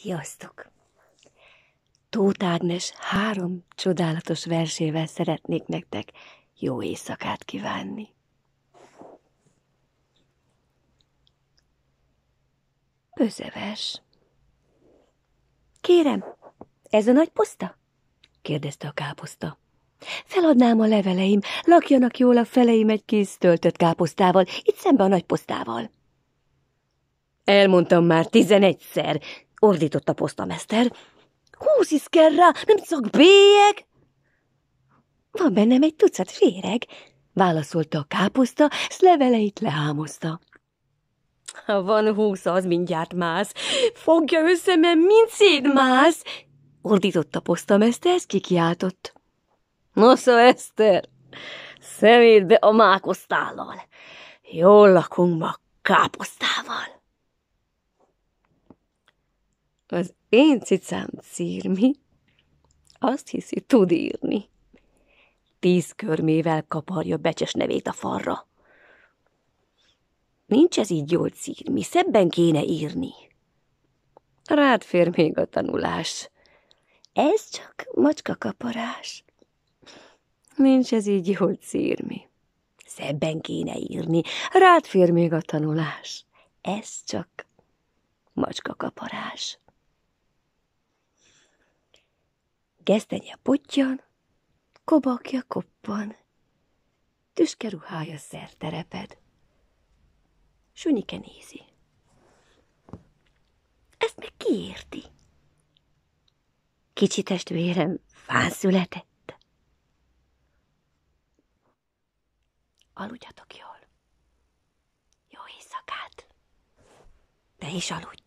Sziasztok! Tóth Ágnes három csodálatos versével szeretnék nektek jó éjszakát kívánni. Pözeves. Kérem, ez a nagy poszta? kérdezte a káposzta. Feladnám a leveleim, lakjanak jól a feleim egy kész töltött káposztával, itt szembe a nagy posztával. Elmondtam már tizenegyszer, ordított a posztamester. Húsz kell rá, nem csak bélyeg! Van bennem egy tucat féreg, válaszolta a káposzta, s leveleit lehámozta. Ha van húsz, az mindjárt mász. Fogja össze, mert mind szétmász! Ordított a posztamester, ezt kikiáltott. Nosza, Eszter! Szemétbe a mákosztállal! Jól lakunk ma káposztával! az én cicám círmi azt hiszi, tud írni. Tíz körmével kaparja becses nevét a falra. Nincs ez így jól círmi, szebben kéne írni. Rád fér még a tanulás. Ez csak macska kaparás. Nincs ez így jól círmi. Szebben kéne írni. Rád fér még a tanulás. Ez csak macska kaparás. Gesztenye potyan, kobakja koppan, tüske ruhája szertereped. Sunyike nézi. Ezt meg ki érti? Kicsi testvérem fán született. Aludjatok jól. Jó éjszakát. Te is aludj.